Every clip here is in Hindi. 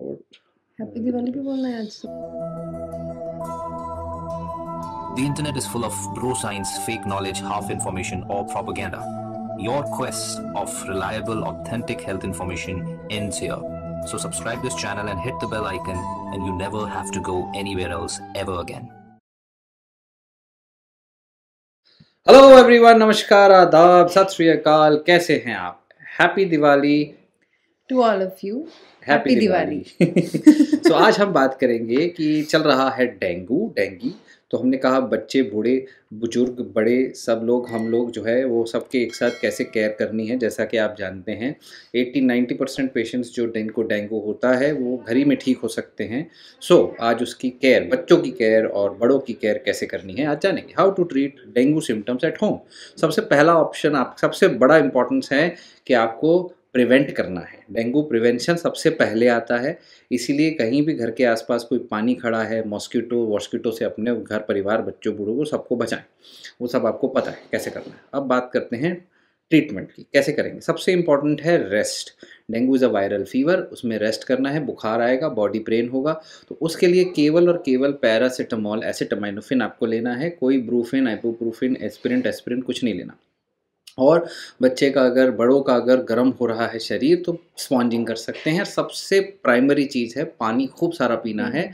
और हैप्पी दिवाली भी बोलना है आज The internet is full of bro science, fake knowledge, half information, or propaganda. Your quest of reliable, authentic health information ends here. So, subscribe this channel and hit the bell icon, and you never have to go anywhere else ever again. Hello everyone, Namaskar, आदाब sat श्री अकाल कैसे हैं आप happy to all of you happy Diwali तो आज हम बात करेंगे कि चल रहा है डेंगू डेंगी तो हमने कहा बच्चे बूढ़े बुजुर्ग बड़े सब लोग हम लोग जो है वो सबके एक साथ कैसे केयर करनी है जैसा कि आप जानते हैं 80-90 परसेंट पेशेंट्स जो को डेंगू होता है वो घर ही में ठीक हो सकते हैं सो so, आज उसकी केयर बच्चों की केयर और बड़ों की केयर कैसे करनी है आज जानेंगे how to treat dengue symptoms at home सबसे पहला ऑप्शन आप सबसे बड़ा इंपॉर्टेंस है कि आपको प्रिवेंट करना है डेंगू प्रिवेंशन सबसे पहले आता है इसीलिए कहीं भी घर के आसपास कोई पानी खड़ा है मॉस्किटो वॉस्किटो से अपने घर परिवार बच्चों बूढ़ों को सबको बचाएं वो सब आपको पता है कैसे करना है अब बात करते हैं ट्रीटमेंट की कैसे करेंगे सबसे इंपॉर्टेंट है rest dengue is a viral fever उसमें रेस्ट करना है बुखार आएगा बॉडी पेन होगा तो उसके लिए केवल और केवल पैरासीटामोल एसिटामाइनोफिन आपको लेना है कोई ब्रूफिन आइबोप्रूफिन एस्पिरिन एस्पिरिन कुछ नहीं लेना और बच्चे का अगर बड़ों का अगर गर्म हो रहा है शरीर तो स्पॉन्जिंग कर सकते हैं सबसे प्राइमरी चीज़ है पानी खूब सारा पीना है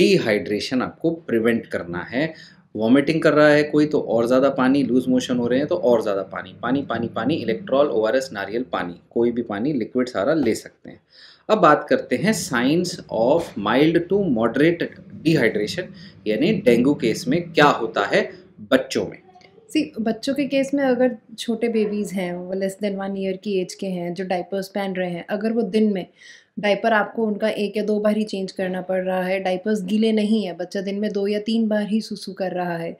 डिहाइड्रेशन हम्म। आपको प्रिवेंट करना है वॉमिटिंग कर रहा है कोई तो और ज़्यादा पानी लूज मोशन हो रहे हैं तो और ज़्यादा पानी पानी पानी पानी इलेक्ट्रॉल ओ नारियल पानी कोई भी पानी लिक्विड सारा ले सकते हैं अब बात करते हैं signs of mild to moderate dehydration यानी डेंगू केस में क्या होता है बच्चों में सी बच्चों के केस में अगर छोटे बेबीज़ हैं वो लेस देन वन ईयर की एज के हैं जो डाइपर्स पहन रहे हैं अगर वो दिन में डाइपर आपको उनका एक या दो बार ही चेंज करना पड़ रहा है डाइपर्स गीले नहीं है बच्चा दिन में दो या तीन बार ही सुसू कर रहा है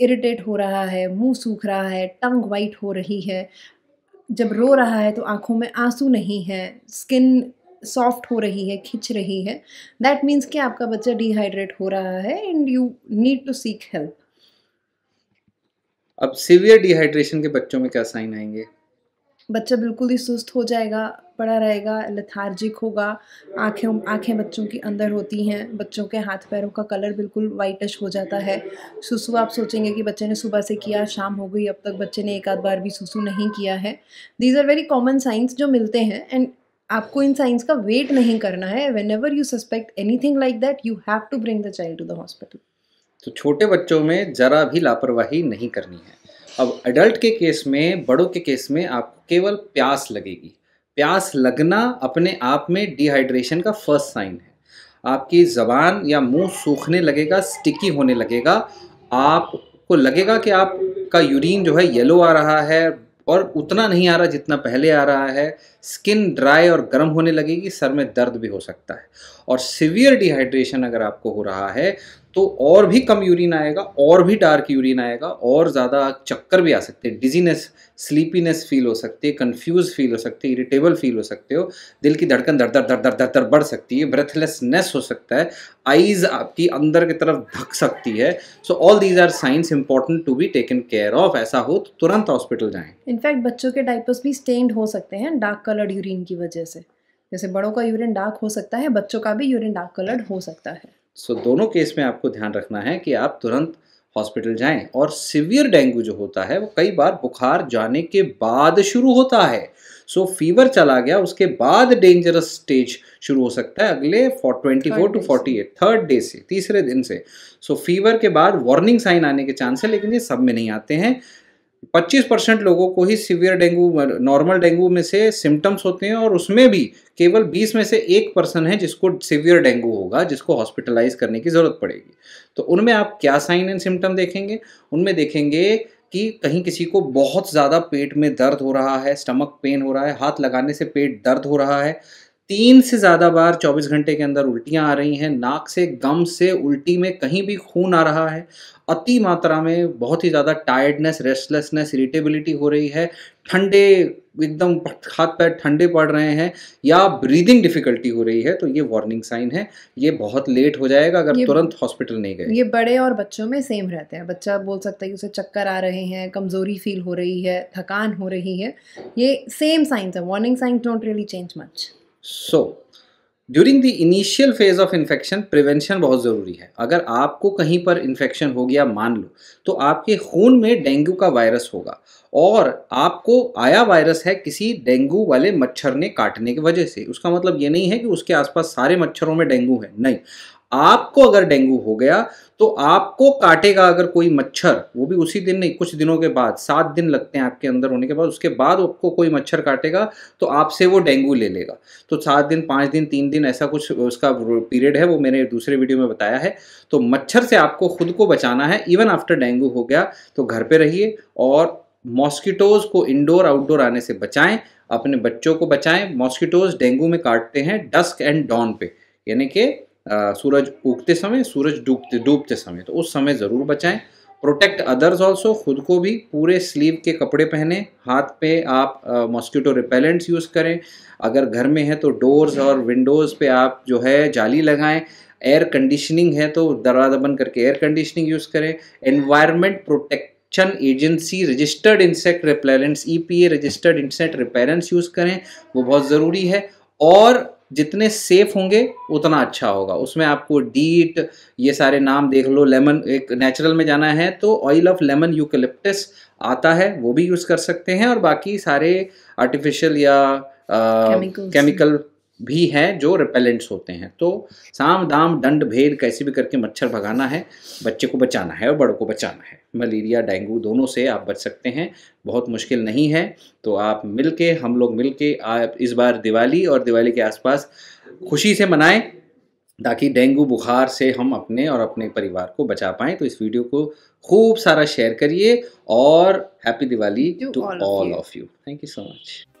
इरिटेट हो रहा है मुंह सूख रहा है टंग वाइट हो रही है जब रो रहा है तो आंखों में आंसू नहीं है स्किन सॉफ्ट हो रही है खिंच रही है दैट मीन्स कि आपका बच्चा डिहाइड्रेट हो रहा है and you need to seek help अब सीवियर डिहाइड्रेशन के बच्चों में क्या साइन आएंगे बच्चा बिल्कुल ही सुस्त हो जाएगा पड़ा रहेगा लथार्जिक होगा आंखें आंखें बच्चों की अंदर होती हैं बच्चों के हाथ पैरों का कलर बिल्कुल वाइटश हो जाता है सुसु आप सोचेंगे कि बच्चे ने सुबह से किया शाम हो गई अब तक बच्चे ने एक आध बार भी सुसु नहीं किया है these are very common signs जो मिलते हैं एंड आपको इन साइंस का वेट नहीं करना है whenever you suspect anything like that you have to bring the child to the hospital तो छोटे बच्चों में ज़रा भी लापरवाही नहीं करनी है अब एडल्ट के केस में बड़ों के केस में आपको केवल प्यास लगेगी प्यास लगना अपने आप में डिहाइड्रेशन का फर्स्ट साइन है आपकी ज़बान या मुंह सूखने लगेगा स्टिकी होने लगेगा आपको लगेगा कि आपका यूरिन जो है येलो आ रहा है और उतना नहीं आ रहा जितना पहले आ रहा है स्किन ड्राई और गर्म होने लगेगी सर में दर्द भी हो सकता है और सिवियर डिहाइड्रेशन अगर आपको हो रहा है तो और भी कम यूरिन आएगा और भी डार्क यूरिन आएगा और ज़्यादा चक्कर भी आ सकते हैं डिजीनेस स्लीपीनेस फील हो सकती है कन्फ्यूज फील हो सकती है इरिटेबल फील हो सकते हो दिल की धड़कन दर दर दर दर दर दर बढ़ सकती है ब्रेथलेसनेस हो सकता है आईज आपकी अंदर की तरफ धक सकती है so all these are signs important to be taken care of ऐसा हो तो तुरंत हॉस्पिटल जाएं इनफैक्ट बच्चों के डाइपर्स भी स्टेन्ड हो सकते हैं डार्क कलर्ड यूरिन की वजह से जैसे बड़ों का यूरिन डार्क हो सकता है बच्चों का भी यूरिन डार्क कलर्ड हो सकता है सो so, दोनों केस में आपको ध्यान रखना है कि आप तुरंत हॉस्पिटल जाएं और सिवियर डेंगू जो होता है वो कई बार बुखार जाने के बाद शुरू होता है सो so, फीवर चला गया उसके बाद डेंजरस स्टेज शुरू हो सकता है अगले for twenty four to forty eight third day से तीसरे दिन से सो so, फीवर के बाद वार्निंग साइन आने के चांस है लेकिन ये सब में नहीं आते हैं 25 परसेंट लोगों को ही सीवियर डेंगू नॉर्मल डेंगू में से सिम्टम्स होते हैं और उसमें भी केवल 20 में से एक पर्सन है जिसको सीवियर डेंगू होगा जिसको हॉस्पिटलाइज करने की ज़रूरत पड़ेगी तो उनमें आप क्या साइन एंड सिम्टम देखेंगे उनमें देखेंगे कि कहीं किसी को बहुत ज़्यादा पेट में दर्द हो रहा है स्टमक पेन हो रहा है हाथ लगाने से पेट दर्द हो रहा है तीन से ज़्यादा बार 24 घंटे के अंदर उल्टियाँ आ रही हैं नाक से गम से उल्टी में कहीं भी खून आ रहा है अति मात्रा में बहुत ही ज़्यादा टायर्डनेस रेस्टलेसनेस इरिटेबिलिटी हो रही है ठंडे एकदम हाथ पैर ठंडे पड़ रहे हैं या ब्रीदिंग डिफिकल्टी हो रही है तो ये वार्निंग साइन है ये बहुत लेट हो जाएगा अगर तुरंत हॉस्पिटल नहीं गए ये बड़े और बच्चों में सेम रहते हैं बच्चा बोल सकता है कि उसे चक्कर आ रहे हैं कमजोरी फील हो रही है थकान हो रही है ये सेम साइंस है warning signs don't really change much so during the initial phase of infection prevention बहुत ज़रूरी है अगर आपको कहीं पर इन्फेक्शन हो गया मान लो तो आपके खून में डेंगू का वायरस होगा और आपको आया वायरस है किसी डेंगू वाले मच्छर ने काटने की वजह से उसका मतलब ये नहीं है कि उसके आसपास सारे मच्छरों में डेंगू है नहीं आपको अगर डेंगू हो गया तो आपको काटेगा अगर कोई मच्छर वो भी उसी दिन नहीं कुछ दिनों के बाद सात दिन लगते हैं आपके अंदर होने के बाद उसके बाद आपको कोई मच्छर काटेगा तो आपसे वो डेंगू ले लेगा तो सात दिन पाँच दिन तीन दिन ऐसा कुछ उसका पीरियड है वो मैंने दूसरे वीडियो में बताया है तो मच्छर से आपको खुद को बचाना है इवन आफ्टर डेंगू हो गया तो घर पर रहिए और मॉस्किटोज़ को इंडोर आउटडोर आने से बचाएं अपने बच्चों को बचाएं मॉस्किटोज़ डेंगू में काटते हैं डस्क एंड डॉन पे यानी कि सूरज उगते समय सूरज डूबते डूबते समय तो उस समय ज़रूर बचाएं प्रोटेक्ट अदर्स ऑल्सो खुद को भी पूरे स्लीव के कपड़े पहने हाथ पे आप मॉस्किटो रिपेलेंट्स यूज़ करें अगर घर में है तो डोर्स और विंडोज़ पे आप जो है जाली लगाएं एयर कंडीशनिंग है तो दरवाज़ा बंद करके एयर कंडीशनिंग यूज़ करें environment protection agency registered insect repellents E registered insect repellents use करें वो बहुत ज़रूरी है और जितने सेफ होंगे उतना अच्छा होगा उसमें आपको डीट ये सारे नाम देख लो लेमन एक नेचुरल में जाना है तो ऑयल ऑफ लेमन यूकलिप्टस आता है वो भी यूज़ कर सकते हैं और बाकी सारे आर्टिफिशियल या केमिकल भी हैं जो रिपेलेंट्स होते हैं तो साम दाम दंड भेद कैसे भी करके मच्छर भगाना है बच्चे को बचाना है और बड़ों को बचाना है मलेरिया डेंगू दोनों से आप बच सकते हैं बहुत मुश्किल नहीं है तो आप मिल के हम लोग मिल के आप इस बार दिवाली और दिवाली के आसपास खुशी से मनाएं ताकि डेंगू बुखार से हम अपने और अपने परिवार को बचा पाएं तो इस वीडियो को खूब सारा शेयर करिए और happy Diwali to all of you thank you so much